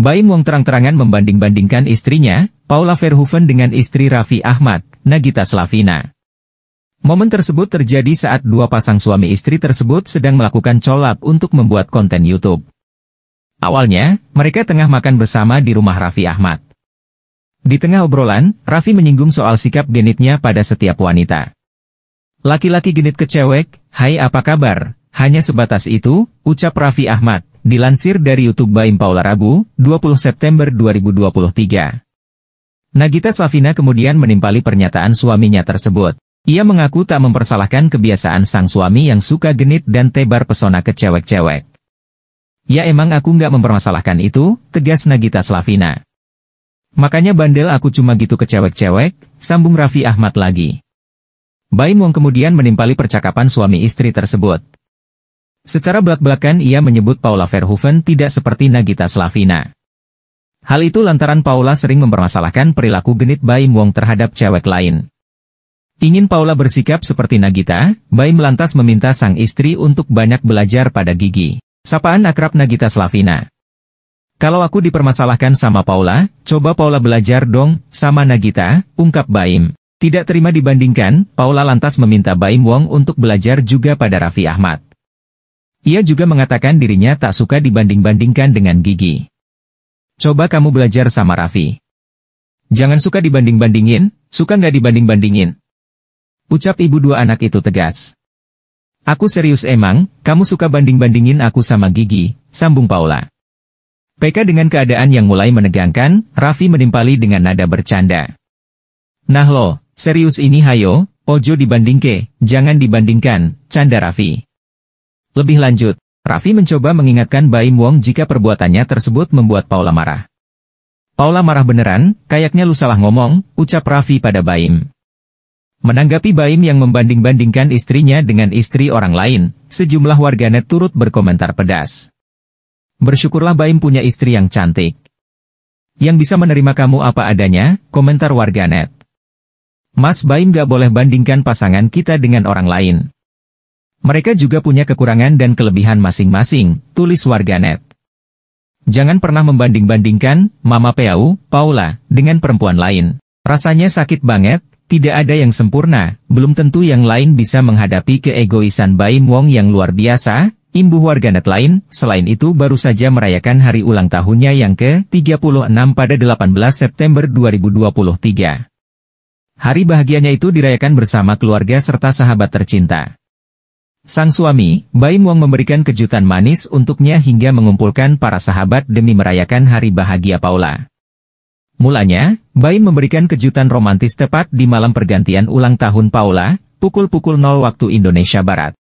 Baim Wong terang-terangan membanding-bandingkan istrinya, Paula Verhoeven dengan istri Raffi Ahmad, Nagita Slavina. Momen tersebut terjadi saat dua pasang suami istri tersebut sedang melakukan colab untuk membuat konten YouTube. Awalnya, mereka tengah makan bersama di rumah Raffi Ahmad. Di tengah obrolan, Raffi menyinggung soal sikap genitnya pada setiap wanita. Laki-laki genit kecewek, hai apa kabar, hanya sebatas itu, ucap Raffi Ahmad, Dilansir dari YouTube Baim Paula Rabu, 20 September 2023. Nagita Slavina kemudian menimpali pernyataan suaminya tersebut. Ia mengaku tak mempersalahkan kebiasaan sang suami yang suka genit dan tebar pesona ke cewek-cewek. Ya emang aku nggak mempermasalahkan itu, tegas Nagita Slavina. Makanya bandel aku cuma gitu ke cewek-cewek, sambung Raffi Ahmad lagi. Baim Wong kemudian menimpali percakapan suami istri tersebut. Secara belak-belakan ia menyebut Paula Verhoeven tidak seperti Nagita Slavina. Hal itu lantaran Paula sering mempermasalahkan perilaku genit Baim Wong terhadap cewek lain. Ingin Paula bersikap seperti Nagita, Baim lantas meminta sang istri untuk banyak belajar pada Gigi. Sapaan akrab Nagita Slavina. Kalau aku dipermasalahkan sama Paula, coba Paula belajar dong, sama Nagita, ungkap Baim. Tidak terima dibandingkan, Paula lantas meminta Baim Wong untuk belajar juga pada Raffi Ahmad. Ia juga mengatakan dirinya tak suka dibanding-bandingkan dengan Gigi. Coba kamu belajar sama Raffi. Jangan suka dibanding-bandingin, suka nggak dibanding-bandingin. Ucap ibu dua anak itu tegas. Aku serius emang, kamu suka banding-bandingin aku sama Gigi, sambung Paula. PK dengan keadaan yang mulai menegangkan, Raffi menimpali dengan nada bercanda. Nah lo, serius ini hayo, ojo dibanding dibandingke, jangan dibandingkan, canda Raffi. Lebih lanjut, Raffi mencoba mengingatkan Baim Wong jika perbuatannya tersebut membuat Paula marah. Paula marah beneran, kayaknya lu salah ngomong, ucap Raffi pada Baim. Menanggapi Baim yang membanding-bandingkan istrinya dengan istri orang lain, sejumlah warganet turut berkomentar pedas. Bersyukurlah Baim punya istri yang cantik. Yang bisa menerima kamu apa adanya, komentar warganet. Mas Baim gak boleh bandingkan pasangan kita dengan orang lain. Mereka juga punya kekurangan dan kelebihan masing-masing, tulis warganet. Jangan pernah membanding-bandingkan Mama Peau, Paula, dengan perempuan lain. Rasanya sakit banget, tidak ada yang sempurna, belum tentu yang lain bisa menghadapi keegoisan Baim Wong yang luar biasa, imbuh warganet lain, selain itu baru saja merayakan hari ulang tahunnya yang ke-36 pada 18 September 2023. Hari bahagianya itu dirayakan bersama keluarga serta sahabat tercinta. Sang suami, Baim Wong memberikan kejutan manis untuknya hingga mengumpulkan para sahabat demi merayakan hari bahagia Paula. Mulanya, Baim memberikan kejutan romantis tepat di malam pergantian ulang tahun Paula, pukul-pukul 0 waktu Indonesia Barat.